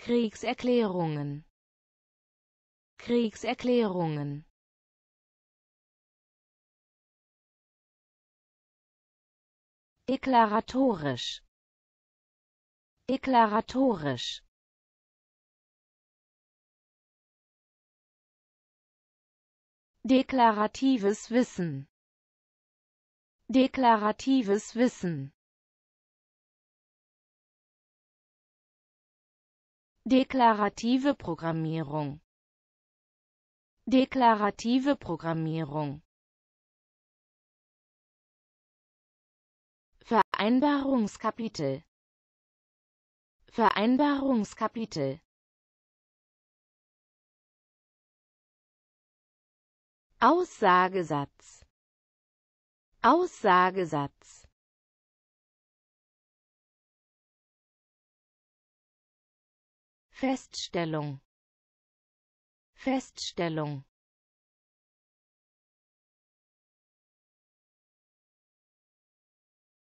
Kriegserklärungen Kriegserklärungen Deklaratorisch Deklaratorisch Deklaratives Wissen Deklaratives Wissen Deklarative Programmierung Deklarative Programmierung Vereinbarungskapitel Vereinbarungskapitel Aussagesatz Aussagesatz Feststellung Feststellung